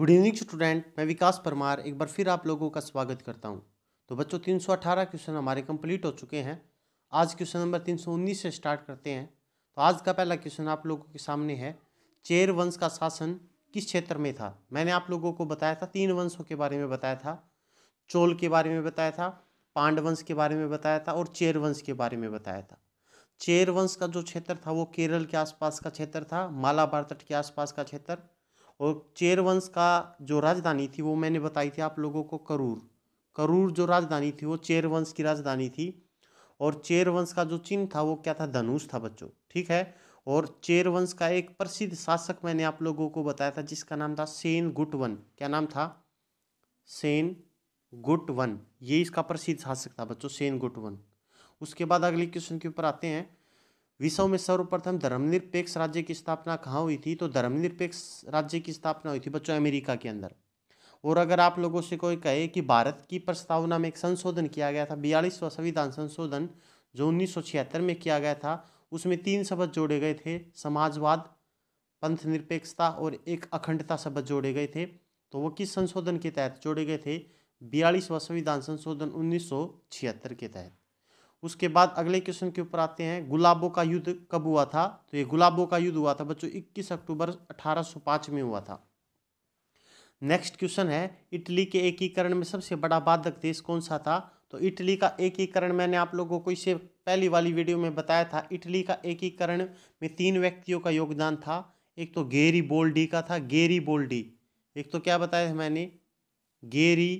good evening student मैं विकास परमार एक बार फिर आप लोगों का स्वागत करता हूं तो बच्चों 318 क्वेश्चन हमारे कंप्लीट हो चुके हैं आज क्वेश्चन नंबर 319 से स्टार्ट करते हैं तो आज का पहला क्वेश्चन आप लोगों के सामने है चेर वंश का शासन किस क्षेत्र में था मैंने आप लोगों को बताया था तीन वंशों के बारे में बताया था चोल के बारे में बताया था पांड वंश के बारे में बताया था और चेर वंश के बारे में बताया था चेर वंश का जो क्षेत्र था वो केरल के आसपास का क्षेत्र था मालाबार तट के आसपास का क्षेत्र और चेर वंश का जो राजधानी थी वो मैंने बताई थी आप लोगों को करूर करूर जो राजधानी थी वो चेर वंश की राजधानी थी और चेर वंश का जो चिन्ह था वो क्या था धनुष था बच्चों ठीक है और चेर वंश का एक प्रसिद्ध शासक मैंने आप लोगों को बताया था जिसका नाम था सेन गुटवन क्या नाम था सेन गुटवन ये इसका प्रसिद्ध शासक था बच्चों सेन गुटवन उसके बाद अगले क्वेश्चन के ऊपर आते हैं विश्व में सर्वप्रथम धर्मनिरपेक्ष राज्य की स्थापना कहाँ हुई थी तो धर्मनिरपेक्ष राज्य की स्थापना हुई थी बच्चों अमेरिका के अंदर और अगर आप लोगों से कोई कहे कि भारत की प्रस्तावना में एक संशोधन किया गया था बयालीसवा संविधान संशोधन जो उन्नीस में किया गया था उसमें तीन शब्द जोड़े गए थे समाजवाद पंथ निरपेक्षता और एक अखंडता शब्द जोड़े गए थे तो वो किस संशोधन के तहत जोड़े गए थे बयालीसवा संविधान संशोधन उन्नीस के तहत उसके बाद अगले क्वेश्चन के ऊपर आते हैं गुलाबों का युद्ध कब हुआ था तो ये गुलाबों का युद्ध हुआ था बच्चों 21 अक्टूबर 1805 में हुआ था नेक्स्ट क्वेश्चन है इटली के एकीकरण में सबसे बड़ा बाधक देश कौन सा था तो इटली का एकीकरण मैंने आप लोगों को इसे पहली वाली वीडियो में बताया था इटली का एकीकरण में तीन व्यक्तियों का योगदान था एक तो गेरी बोल्डी का था गेरी बोल्डी एक तो क्या बताया मैंने गेरी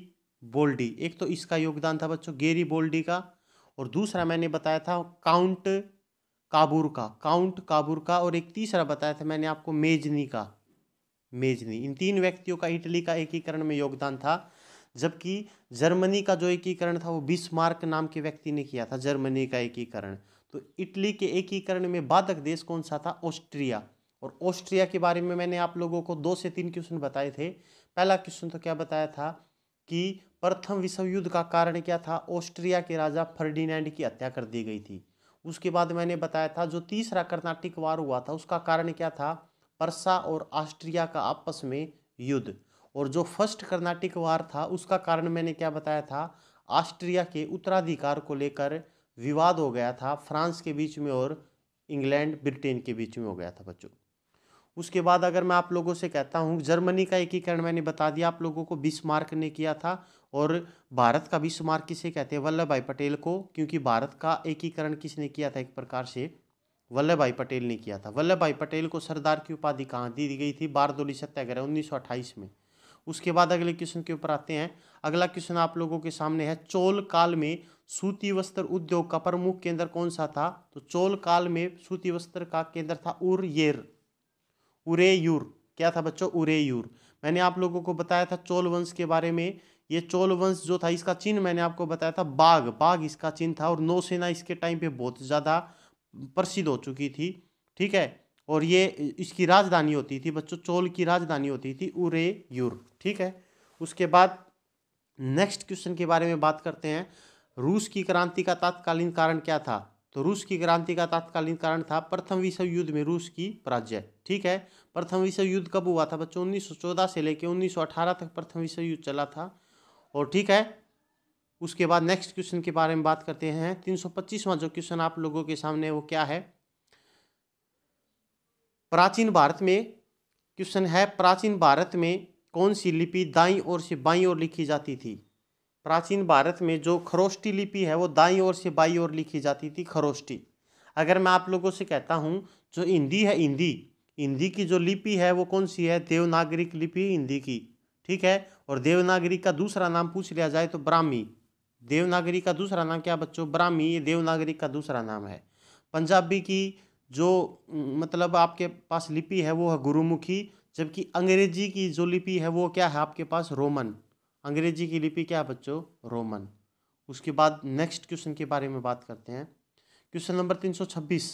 बोल्डी एक तो इसका योगदान था बच्चों गेरी बोल्डी का और दूसरा मैंने बताया था काउंट काबूर का काउंट काबूर का और एक तीसरा बताया था मैंने आपको मेजनी का मेजनी इन तीन व्यक्तियों का इटली का एकीकरण में योगदान था जबकि जर्मनी का जो एकीकरण था वो बिस्मार्क नाम के व्यक्ति ने किया था जर्मनी का एकीकरण तो इटली के एकीकरण में बाधक देश कौन सा था ऑस्ट्रिया और ऑस्ट्रिया के बारे में मैंने आप लोगों को दो से तीन क्वेश्चन बताए थे पहला क्वेश्चन तो क्या बताया था कि प्रथम विश्व युद्ध का कारण क्या था ऑस्ट्रिया के राजा फर्डिनेंड की हत्या कर दी गई थी उसके बाद मैंने बताया था जो तीसरा कर्नाटिक वार हुआ था उसका कारण क्या था परसा और ऑस्ट्रिया का आपस में युद्ध और जो फर्स्ट कर्नाटिक वार था उसका कारण मैंने क्या बताया था ऑस्ट्रिया के उत्तराधिकार को लेकर विवाद हो गया था फ्रांस के बीच में और इंग्लैंड ब्रिटेन के बीच में हो गया था बच्चों उसके बाद अगर मैं आप लोगों से कहता हूँ जर्मनी का एकीकरण मैंने बता दिया आप लोगों को बीस मार्क ने किया था और भारत का बीस मार्क किसे कहते हैं वल्लभ भाई पटेल को क्योंकि भारत का एकीकरण किसने किया था एक प्रकार से वल्लभ भाई पटेल ने किया था वल्लभ भाई पटेल को सरदार की उपाधि कहाँ दी गई थी बारदोली सत्याग्रह उन्नीस में उसके बाद अगले क्वेश्चन के ऊपर आते हैं अगला क्वेश्चन आप लोगों के सामने है चोल काल में सूती वस्त्र उद्योग का प्रमुख केंद्र कौन सा था तो चोल काल में सूती वस्त्र का केंद्र था उर येर उरेयूर क्या था बच्चों उरेयूर मैंने आप लोगों को बताया था चोल वंश के बारे में ये चोल वंश जो था इसका चिन्ह मैंने आपको बताया था बाघ बाघ इसका चिन्ह था और नौसेना इसके टाइम पे बहुत ज़्यादा प्रसिद्ध हो चुकी थी ठीक है और ये इसकी राजधानी होती थी बच्चों चोल की राजधानी होती थी उरेयूर ठीक है उसके बाद नेक्स्ट क्वेश्चन के बारे में बात करते हैं रूस की क्रांति का तात्कालीन कारण क्या था तो रूस की क्रांति का तात्कालीन कारण था प्रथम विश्व युद्ध में रूस की पराजय ठीक है प्रथम विश्व युद्ध कब हुआ था बच्चों उन्नीस से लेकर उन्नीस तक प्रथम विश्व युद्ध चला था और ठीक है उसके बाद नेक्स्ट क्वेश्चन के बारे में बात करते हैं तीन सौ जो क्वेश्चन आप लोगों के सामने वो क्या है प्राचीन भारत में क्वेश्चन है प्राचीन भारत में कौन सी लिपि दाई और से बाई और लिखी जाती थी प्राचीन भारत में जो खरोष्टी लिपि है वो दाई ओर से बाई ओर लिखी जाती थी खरोष्टी अगर मैं आप लोगों से कहता हूँ जो हिंदी है हिंदी हिंदी की जो लिपि है वो कौन सी है देवनागरिक लिपि हिंदी की ठीक है और देवनागरी का दूसरा नाम पूछ लिया जाए तो ब्राह्मी देवनागरी का दूसरा नाम क्या बच्चों ब्राह्मी ये देवनागरी का दूसरा नाम है पंजाबी की जो मतलब आपके पास लिपि है वो है गुरुमुखी जबकि अंग्रेजी की जो लिपि है वो क्या है आपके पास रोमन अंग्रेजी की लिपि क्या है बच्चों रोमन उसके बाद नेक्स्ट क्वेश्चन के बारे में बात करते हैं क्वेश्चन नंबर तीन सौ छब्बीस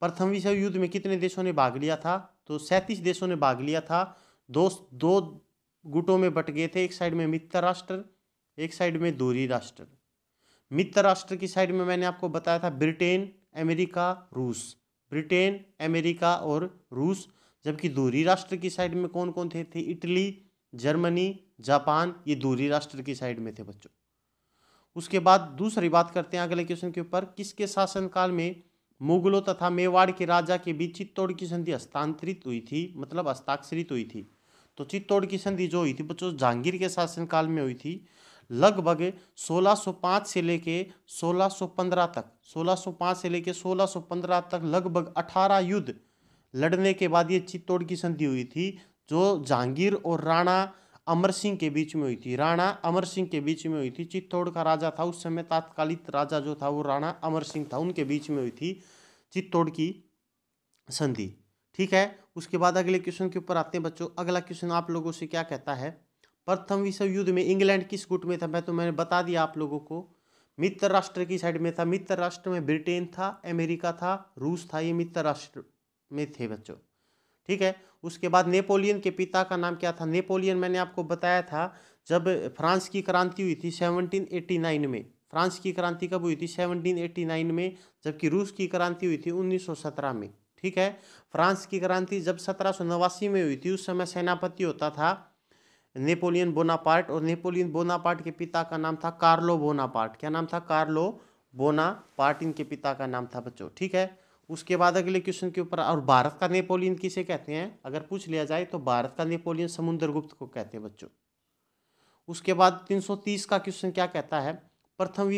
प्रथम विश्व युद्ध में कितने देशों ने भाग लिया था तो सैंतीस देशों ने भाग लिया था दो दो गुटों में बट गए थे एक साइड में मित्र राष्ट्र एक साइड में दूरी राष्ट्र मित्र राष्ट्र की साइड में मैंने आपको बताया था ब्रिटेन अमेरिका रूस ब्रिटेन अमेरिका और रूस जबकि दूरी राष्ट्र की साइड में कौन कौन थे थे इटली जर्मनी जापान ये दूरी राष्ट्र की साइड में थे बच्चों उसके बाद दूसरी बात करते हैं अगले क्वेश्चन के ऊपर किसके शासनकाल में मुगलों तथा मेवाड़ के राजा के बीच चित्तौड़ की संधि हस्तांतरित हुई थी मतलब हस्ताक्षरित हुई थी तो चित्तौड़ की संधि जो हुई थी बच्चों जहांगीर के शासनकाल में हुई थी लगभग 1605 से लेके 1615 तक 1605 से लेके 1615 तक लगभग 18 युद्ध लड़ने के बाद ये चित्तौड़ की संधि हुई थी जो जहांगीर और राणा अमर सिंह के बीच में हुई थी राणा अमर सिंह के बीच में हुई थी चित्तौड़ का राजा था उस समय तात्कालिक राजा जो था वो राणा अमर सिंह था उनके बीच में हुई थी चित्तौड़ की संधि ठीक है उसके बाद अगले क्वेश्चन के ऊपर आते हैं बच्चों अगला क्वेश्चन आप लोगों से क्या कहता है प्रथम विश्व युद्ध में इंग्लैंड किस गुट में था मैं तो मैंने बता दिया आप लोगों को मित्र राष्ट्र की साइड में था मित्र राष्ट्र में ब्रिटेन था अमेरिका था रूस था ये मित्र राष्ट्र में थे बच्चों ठीक है उसके बाद नेपोलियन के पिता का नाम क्या था नेपोलियन मैंने आपको बताया था जब फ्रांस की क्रांति हुई थी 1789 में फ्रांस की क्रांति कब हुई थी 1789 में जबकि रूस की क्रांति हुई थी 1917 में ठीक है फ्रांस की क्रांति जब सत्रह में हुई थी उस समय सेनापति होता था नेपोलियन बोनापार्ट और नेपोलियन बोनापार्ट के पिता का नाम था कार्लो बोनापार्ट क्या नाम था कार्लो बोना पार्टिन इनके पिता का नाम था बच्चों ठीक है उसके बाद अगले क्वेश्चन के ऊपर और भारत का नेपोलियन किसे कहते हैं अगर पूछ लिया जाए तो भारत का नेपोलियन समुद्रगुप्त को कहते हैं बच्चों उसके बाद 330 का क्वेश्चन क्या कहता है प्रथम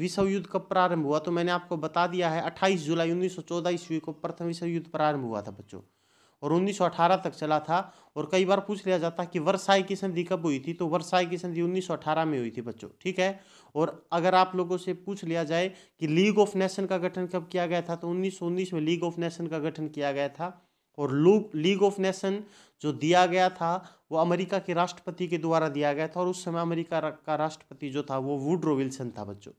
विश्व युद्ध कब प्रारंभ हुआ तो मैंने आपको बता दिया है 28 जुलाई 1914 ईस्वी को प्रथम विश्व युद्ध प्रारंभ हुआ था बच्चों और 1918 तक चला था और कई बार पूछ लिया जाता कि वर्षाई की संधि कब हुई थी तो वर्षाई की संधि 1918 में हुई थी बच्चों ठीक है और अगर आप लोगों से पूछ लिया जाए कि लीग ऑफ नेशन का गठन कब किया गया था तो 1919 में लीग ऑफ नेशन का गठन किया गया था और लू लीग ऑफ नेशन जो दिया गया था वो अमेरिका के राष्ट्रपति के द्वारा दिया गया था और उस समय अमेरिका का राष्ट्रपति जो था वो वुड्रो विल्सन था बच्चों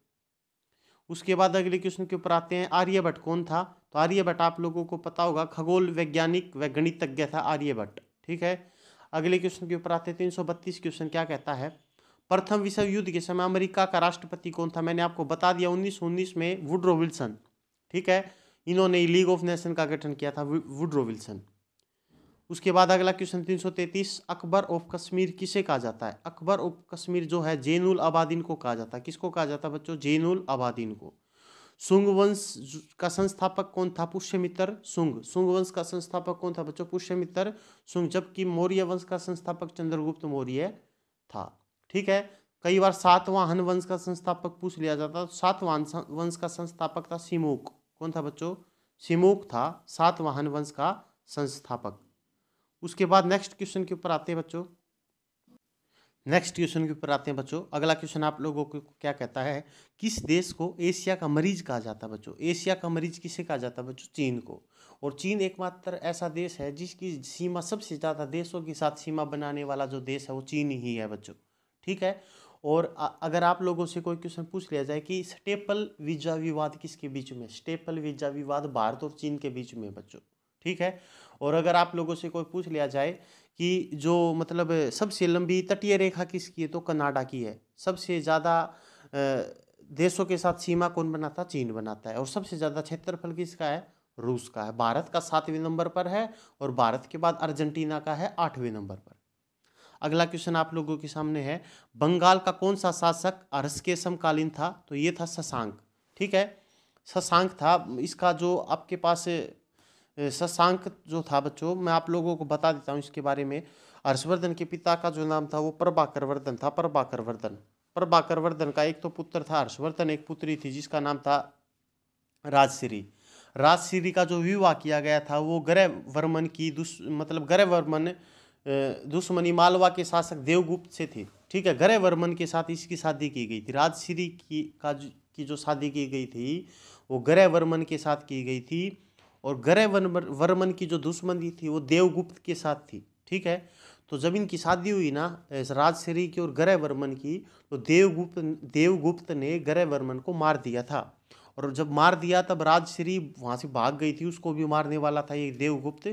उसके बाद अगले क्वेश्चन के ऊपर आते हैं आर्यभट्ट कौन था तो आर्यभट्ट आप लोगों को पता होगा खगोल वैज्ञानिक व गणितज्ञ था आर्यभट्ट ठीक है अगले क्वेश्चन के ऊपर आते तीन सौ बत्तीस क्वेश्चन क्या कहता है प्रथम विश्व युद्ध के समय अमेरिका का राष्ट्रपति कौन था मैंने आपको बता दिया उन्नीस उन्नीस में वुड्रो विल्सन ठीक है इन्होंने लीग ऑफ नेशन का गठन किया था वुड्रो विल्सन उसके बाद अगला क्वेश्चन तीन सौ तैतीस अकबर ऑफ कश्मीर किसे कहा जाता है अकबर ऑफ कश्मीर जो है जैनुल आबादीन को कहा जाता है किसको कहा जाता है बच्चों जैनुल आबादीन को सुंग वंश का संस्थापक कौन था पुष्यमित्र सुंग सुंग वंश का संस्थापक कौन था बच्चों पुष्यमित्र सुंग जबकि मौर्य वंश का संस्थापक चंद्रगुप्त मौर्य था ठीक है कई बार हन वंश का संस्थापक पूछ लिया जाता सातवां वंश का संस्थापक था सिमोक कौन था बच्चों सिमोक था सातवाहन वंश का संस्थापक उसके बाद नेक्स्ट क्वेश्चन के ऊपर आते हैं बच्चों नेक्स्ट क्वेश्चन के ऊपर आते हैं बच्चों अगला क्वेश्चन आप लोगों को क्या कहता है किस देश को एशिया का मरीज कहा जाता है बच्चों एशिया का मरीज किसे कहा जाता है बच्चों चीन को और चीन एकमात्र ऐसा देश है जिसकी सीमा सबसे ज़्यादा देशों के साथ सीमा बनाने वाला जो देश है वो चीन ही है बच्चों ठीक है और अगर आप लोगों से कोई क्वेश्चन पूछ लिया जाए कि स्टेपल वीजा विवाद किसके बीच में स्टेपल वीजा विवाद भारत और चीन के बीच में बच्चों ठीक है और अगर आप लोगों से कोई पूछ लिया जाए कि जो मतलब सबसे लंबी तटीय रेखा किसकी है तो कनाडा की है सबसे ज़्यादा देशों के साथ सीमा कौन बनाता चीन बनाता है और सबसे ज़्यादा क्षेत्रफल किसका है रूस का है भारत का सातवें नंबर पर है और भारत के बाद अर्जेंटीना का है आठवें नंबर पर अगला क्वेश्चन आप लोगों के सामने है बंगाल का कौन सा शासक अरस के समकालीन था तो ये था शशांक ठीक है शशांक था इसका जो आपके पास शशांक जो था बच्चों मैं आप लोगों को बता देता हूँ इसके बारे में हर्षवर्धन के पिता का जो नाम था वो प्रभाकर वर्धन था प्रभाकर वर्धन प्रभाकर वर्धन का एक तो पुत्र था हर्षवर्धन एक पुत्री थी जिसका नाम था राजश्री राजश्री का जो विवाह किया गया था वो वर्मन की दुस मतलब वर्मन दुश्मनी मालवा के शासक देवगुप्त से थी ठीक है वर्मन के साथ इसकी शादी की गई थी राजश्री की का की जो शादी की गई थी वो वर्मन के साथ की गई थी और ग्रह वर्मन की जो दुश्मनी थी वो देवगुप्त के साथ थी ठीक है तो जब इनकी शादी हुई ना राजश्री की और ग्रह वर्मन की तो देवगुप्त देवगुप्त ने ग्रह वर्मन को मार दिया था और जब मार दिया तब राजश्री वहाँ से भाग गई थी उसको भी मारने वाला था ये देवगुप्त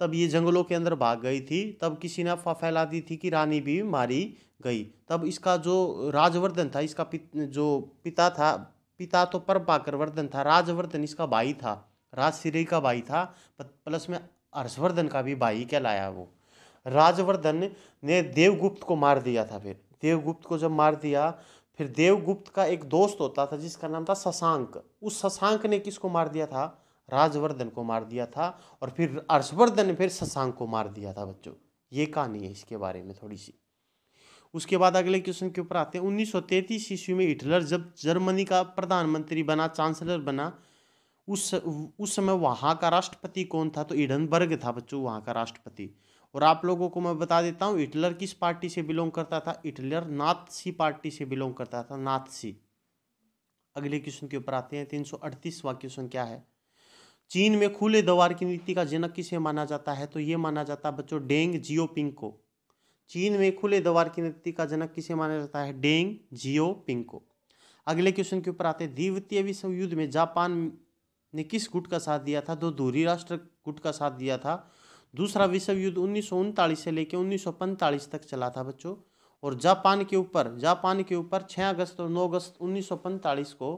तब ये जंगलों के अंदर भाग गई थी तब किसी ने अफवाह फैला दी थी कि रानी भी मारी गई तब इसका जो राजवर्धन था इसका पित, जो पिता था पिता तो पर पाकर वर्धन था राजवर्धन इसका भाई था राजश्री का भाई था प्लस में हर्षवर्धन का भी भाई कहलाया वो राजवर्धन ने देवगुप्त को मार दिया था फिर देवगुप्त को जब मार दिया फिर देवगुप्त का एक दोस्त होता था जिसका नाम था शशांक उस शशांक ने किसको मार दिया था राजवर्धन को मार दिया था और फिर हर्षवर्धन ने फिर शशांक को मार दिया था बच्चों ये कहानी है इसके बारे में थोड़ी सी उसके बाद अगले क्वेश्चन के ऊपर आते हैं उन्नीस सौ ईस्वी में हिटलर जब जर्मनी का प्रधानमंत्री बना चांसलर बना उस उस समय वहाँ का राष्ट्रपति कौन था तो इडनबर्ग था बच्चों वहाँ का राष्ट्रपति और आप लोगों को मैं बता देता हूँ हिटलर किस पार्टी से बिलोंग करता था हिटलर नाथसी पार्टी से बिलोंग करता था नाथसी अगले क्वेश्चन के ऊपर आते हैं तीन सौ क्वेश्चन क्या है चीन में खुले दवार की नीति का जनक किसे माना जाता है तो ये माना जाता है बच्चों डेंग जियो को चीन में खुले दवार की नीति का जनक किसे माना जाता है डेंग जियो को अगले क्वेश्चन के ऊपर आते हैं द्वितीय विश्व युद्ध में जापान ने किस गुट का साथ दिया था दो दूरी राष्ट्र गुट का साथ दिया था दूसरा विश्व युद्ध उन्नीस से लेकर उन्नीस तक चला था बच्चों और जापान के ऊपर जापान के ऊपर 6 अगस्त और 9 अगस्त उन्नीस को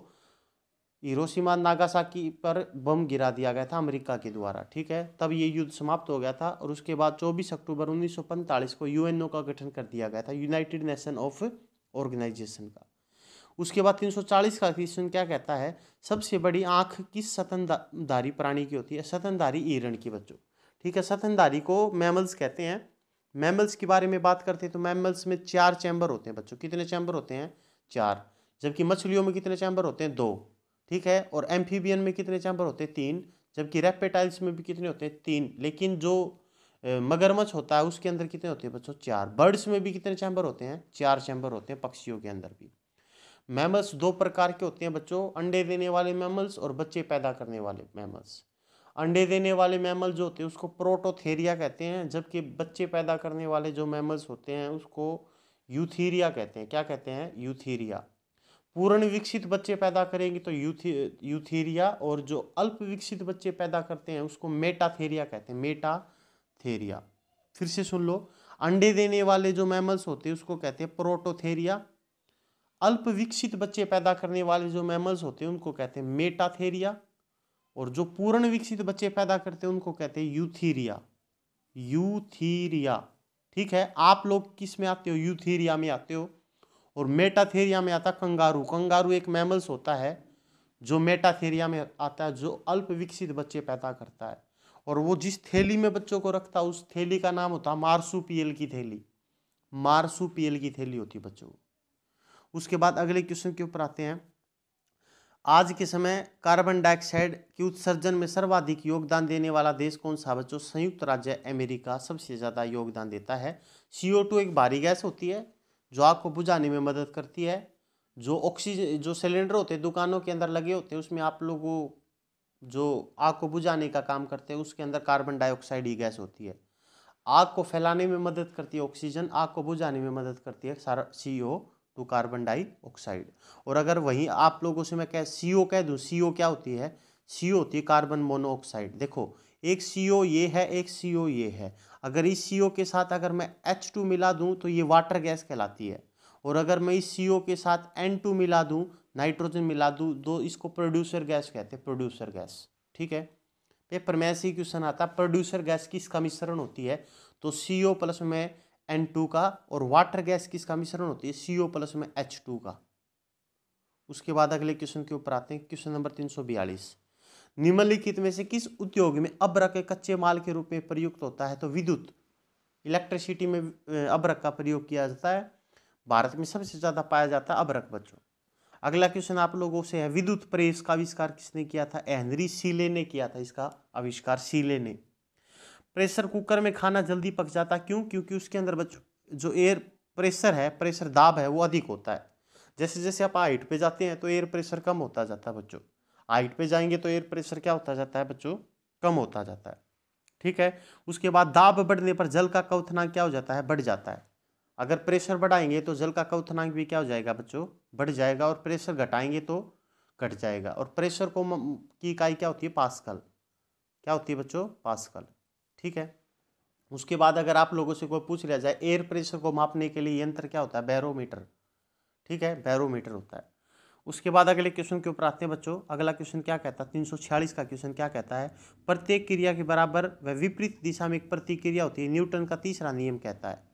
हिरोशिमा नागासाकी पर बम गिरा दिया गया था अमेरिका के द्वारा ठीक है तब ये युद्ध समाप्त हो गया था और उसके बाद 24 अक्टूबर उन्नीस को यूएनओ का गठन कर दिया गया था यूनाइटेड नेशन ऑफ ऑर्गेनाइजेशन का उसके बाद 340 का क्वेश्चन क्या कहता है सबसे बड़ी आँख किस सतनदारी प्राणी की होती है सतनदारी ईरण की बच्चों ठीक है सतनदारी को मैमल्स कहते हैं मैमल्स के बारे में बात करते हैं तो मैमल्स में चार चैम्बर होते हैं बच्चों कितने चैम्बर होते हैं चार जबकि मछलियों में कितने चैम्बर होते हैं दो ठीक है और एम्फीबियन में कितने चैम्बर होते हैं तीन जबकि रेपेटाइल्स में भी कितने होते हैं तीन लेकिन जो मगरमच्छ होता है उसके अंदर कितने होते हैं बच्चों चार बर्ड्स में भी कितने चैम्बर होते हैं चार चैम्बर होते हैं पक्षियों के अंदर भी मैमल्स दो प्रकार के होते हैं बच्चों अंडे देने वाले मैमल्स और बच्चे पैदा करने वाले मैमल्स अंडे देने वाले मैमल जो होते हैं उसको प्रोटोथेरिया कहते हैं जबकि बच्चे पैदा करने वाले जो मैमल्स होते हैं उसको यूथीरिया कहते हैं क्या कहते हैं यूथीरिया पूर्ण विकसित बच्चे पैदा करेंगे तो यूथी यूथीरिया और जो अल्प विकसित बच्चे पैदा करते हैं उसको मेटाथेरिया कहते हैं मेटाथेरिया फिर से सुन लो अंडे देने वाले जो मैमल्स होते हैं उसको कहते हैं प्रोटोथेरिया अल्प विकसित बच्चे पैदा करने वाले जो मैमल्स होते हैं उनको कहते हैं मेटाथेरिया और जो पूर्ण विकसित बच्चे पैदा करते हैं उनको कहते हैं यूथीरिया यूथीरिया ठीक है आप लोग किस में आते हो यूथीरिया में आते हो और मेटाथेरिया में आता कंगारू कंगारू एक मैमल्स होता है जो मेटाथेरिया में आता है जो अल्प विकसित बच्चे पैदा करता है और वो जिस थैली में बच्चों को रखता उस थैली का नाम होता मारसू पीएल की थैली मारसू पीएल की थैली होती बच्चों को उसके बाद अगले क्वेश्चन के ऊपर आते हैं आज के समय कार्बन डाइऑक्साइड के उत्सर्जन में सर्वाधिक योगदान देने वाला देश कौन सा बच्चों संयुक्त राज्य अमेरिका सबसे ज़्यादा योगदान देता है सी एक भारी गैस होती है जो आग को बुझाने में मदद करती है जो ऑक्सीजन जो सिलेंडर होते हैं दुकानों के अंदर लगे होते हैं उसमें आप लोगों जो आग को बुझाने का काम करते हैं उसके अंदर कार्बन डाइऑक्साइड ही गैस होती है आग को फैलाने में मदद करती है ऑक्सीजन आग को बुझाने में मदद करती है सारा C O two carbon dioxide और अगर वहीं आप लोगों से मैं कह सी ओ कह दूँ सी ओ क्या होती है सी ओ होती है कार्बन मोनोऑक्साइड देखो एक सी ओ ये है एक सी ओ ये है अगर इस सी ओ के साथ अगर मैं एच टू मिला दूँ तो ये वाटर गैस कहलाती है और अगर मैं इस सी ओ के साथ एन टू मिला दूँ नाइट्रोजन मिला दूँ दो तो इसको प्रोड्यूसर गैस कहते हैं प्रोड्यूसर गैस ठीक है पेपर में ऐसे ही क्वेश्चन आता है प्रोड्यूसर गैस की इसका मिश्रण होती है तो सी ओ प्लस में एन टू का और वाटर गैस किसका मिश्रण होती है सी ओ प्लस में एच टू का उसके बाद अगले क्वेश्चन के ऊपर आते हैं क्वेश्चन नंबर तीन सौ बयालीस निम्नलिखित में से किस उद्योग में अब्रक कच्चे माल के रूप में प्रयुक्त होता है तो विद्युत इलेक्ट्रिसिटी में अब्रक का प्रयोग किया जाता है भारत में सबसे ज़्यादा पाया जाता है अब्रक बच्चों अगला क्वेश्चन आप लोगों से है विद्युत प्रेस का आविष्कार किसने किया था एनरी सीले ने किया था इसका आविष्कार सीले ने प्रेशर कुकर में खाना जल्दी पक जाता क्यों क्योंकि उसके अंदर बच्चों जो एयर प्रेशर है प्रेशर दाब है वो अधिक होता है जैसे जैसे आप हाइट पे जाते हैं तो एयर प्रेशर कम होता जाता है बच्चों हाइट पे जाएंगे तो एयर प्रेशर क्या होता जाता है बच्चों कम होता जाता है ठीक है उसके बाद दाब बढ़ने पर जल का क्वथनांक क्या हो जाता है बढ़ जाता है अगर प्रेशर बढ़ाएंगे तो जल का क्वथनांक भी क्या हो जाएगा बच्चों बढ़ जाएगा और प्रेशर घटाएंगे तो घट जाएगा और प्रेशर को की इकाई क्या होती है पास्कल क्या होती है बच्चों पास्कल ठीक है उसके बाद अगर आप लोगों से कोई पूछ लिया जाए एयर प्रेशर को मापने के लिए यंत्र क्या होता है बैरोमीटर ठीक है बैरोमीटर होता है उसके बाद अगले क्वेश्चन के ऊपर आते हैं बच्चों अगला क्वेश्चन क्या कहता है तीन का क्वेश्चन क्या कहता है प्रत्येक क्रिया के बराबर वह विपरीत दिशा में एक प्रतिक्रिया होती है न्यूटन का तीसरा नियम कहता है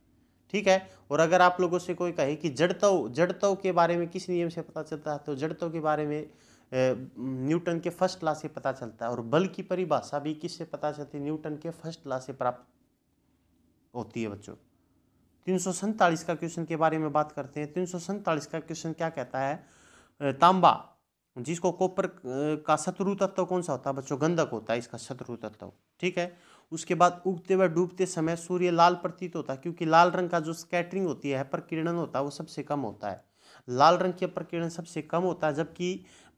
ठीक है और अगर आप लोगों से कोई कहे कि जड़तव जड़तव के बारे में किस नियम से पता चलता है तो जड़तव के बारे में न्यूटन के फर्स्ट लॉ से पता चलता है और बल की परिभाषा भी किससे पता चलती है न्यूटन के फर्स्ट लॉ से प्राप्त होती है बच्चों तीन सौ का क्वेश्चन के बारे में बात करते हैं तीन सौ का क्वेश्चन क्या कहता है तांबा जिसको कॉपर का शत्रु तत्व कौन सा होता है बच्चों गंधक होता है इसका शत्रु तत्व ठीक है उसके बाद उगते व डूबते समय सूर्य लाल प्रतीत होता है क्योंकि लाल रंग का जो स्कैटरिंग होती है प्रकीर्णन होता है वो सबसे कम होता है लाल रंग के प्रकीर्णन सबसे कम होता है जबकि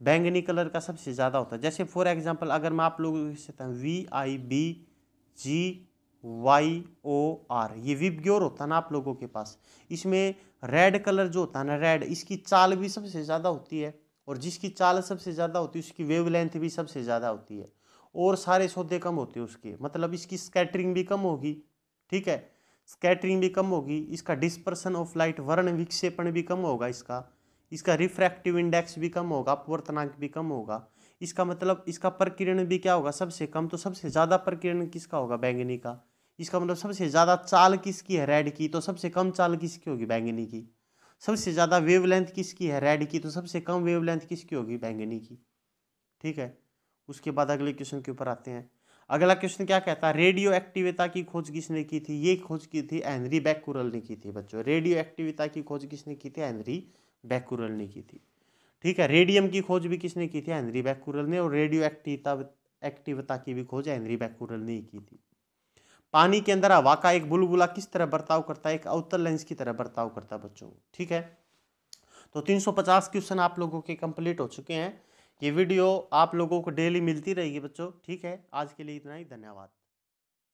बैंगनी कलर का सबसे ज़्यादा होता है जैसे फॉर एग्जांपल अगर मैं आप लोगों को कहता हूँ V I B G Y O R ये विबग्योर होता है ना आप लोगों के पास इसमें रेड कलर जो होता है ना रेड इसकी चाल भी सबसे ज़्यादा होती है और जिसकी चाल सबसे ज़्यादा होती है उसकी लेंथ भी सबसे ज़्यादा होती है और सारे सौदे कम होते हैं उसके मतलब इसकी स्कैटरिंग भी कम होगी ठीक है स्कैटरिंग भी कम होगी इसका डिस्पर्सन ऑफ लाइट वर्ण विक्षेपण भी कम होगा इसका इसका रिफ्रैक्टिव इंडेक्स भी कम होगा अपवर्तनांक भी कम होगा इसका मतलब इसका प्रकिरण भी क्या होगा सबसे कम तो सबसे ज़्यादा प्रकिरण किसका होगा बैंगनी का इसका मतलब सबसे ज़्यादा चाल किसकी है रेड की तो सबसे कम चाल किसकी होगी बैंगनी की सबसे ज़्यादा वेवलेंथ किसकी है रेड की तो सबसे कम वेवलेंथ किसकी होगी बैंगनी की ठीक है उसके बाद अगले क्वेश्चन के ऊपर आते हैं अगला क्वेश्चन क्या कहता है रेडियो एक्टिविता की खोज किसने की थी ये खोज की थी एनरी बैकुरल ने की थी बच्चों रेडियो एक्टिविता की खोज किसने की थी एनरी बैकुरल ने की थी ठीक है रेडियम की खोज भी किसने की थी हेनरी बैकुरल ने और रेडियो एक्टिवता एक्टिवता की भी खोज हेनरी बैकुरल ने की थी पानी के अंदर हवा का एक बुलबुला किस तरह बर्ताव करता है एक अवतल लेंस की तरह बर्ताव करता है बच्चों ठीक है तो 350 क्वेश्चन आप लोगों के कंप्लीट हो चुके हैं ये वीडियो आप लोगों को डेली मिलती रहेगी बच्चों ठीक है आज के लिए इतना ही धन्यवाद